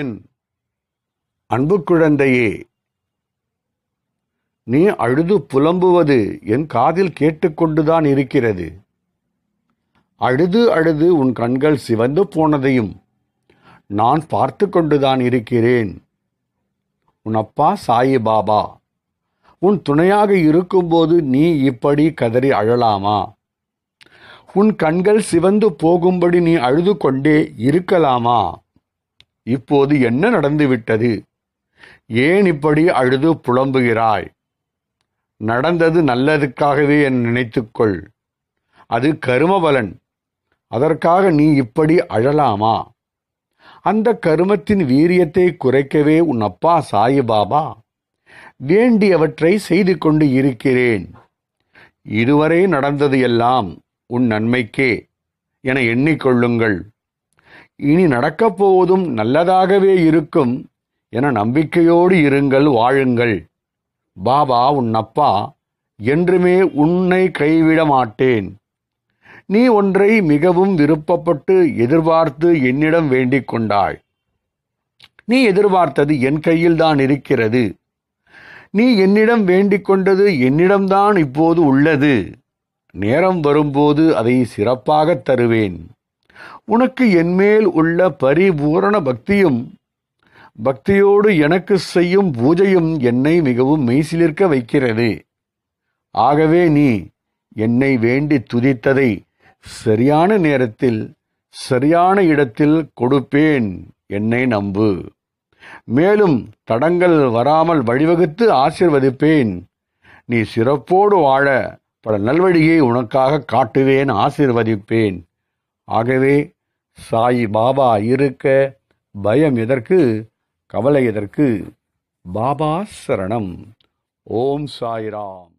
என் அன்பு குழந்தையே நீ அழுது புலம்புவது என் காதில் கேட்டுக்கொண்டுதான் இருக்கிறது அழுது அழுது உன் கண்கள் சிவந்து போனதையும் நான் பார்த்து கொண்டுதான் இருக்கிறேன் உன் அப்பா சாயிபாபா உன் துணையாக இருக்கும்போது நீ இப்படி கதறி அழலாமா உன் கண்கள் சிவந்து போகும்படி நீ அழுது கொண்டே இருக்கலாமா இப்போது என்ன நடந்துவிட்டது ஏன் இப்படி அழுது புலம்புகிறாய் நடந்தது நல்லதுக்காகவே என் நினைத்துக்கொள் அது கருமபலன் அதற்காக நீ இப்படி அழலாமா அந்த கருமத்தின் வீரியத்தை குறைக்கவே உன் அப்பா சாயிபாபா வேண்டியவற்றை செய்து கொண்டு இருக்கிறேன் இதுவரை நடந்தது எல்லாம் உன் நன்மைக்கே என எண்ணிக்கொள்ளுங்கள் இனி நடக்கப் போவதும் நல்லதாகவே இருக்கும் என நம்பிக்கையோடு இருங்கள் வாழுங்கள் பாபா உன் அப்பா என்றுமே உன்னை கைவிட மாட்டேன் நீ ஒன்றை மிகவும் விருப்பப்பட்டு எதிர்பார்த்து என்னிடம் வேண்டிக் கொண்டாய் நீ எதிர்பார்த்தது என் கையில்தான் இருக்கிறது நீ என்னிடம் வேண்டிக் கொண்டது என்னிடம்தான் இப்போது உள்ளது நேரம் வரும்போது அதை சிறப்பாகத் தருவேன் உனக்கு என்மேல் உள்ள பரிபூரண பக்தியும் பக்தியோடு எனக்கு செய்யும் பூஜையும் என்னை மிகவும் மெய்சிலிருக்க வைக்கிறது ஆகவே நீ என்னை வேண்டி துதித்ததை சரியான நேரத்தில் சரியான இடத்தில் கொடுப்பேன் என்னை நம்பு மேலும் தடங்கள் வராமல் வழிவகுத்து ஆசிர்வதிப்பேன் நீ சிறப்போடு வாழ பல நல்வழியை உனக்காக காட்டுவேன் ஆசிர்வதிப்பேன் ஆகவே சாய் பாபா இருக்க பயம் எதற்கு கவலை எதற்கு பாபா சரணம் ஓம் சாய்ராம்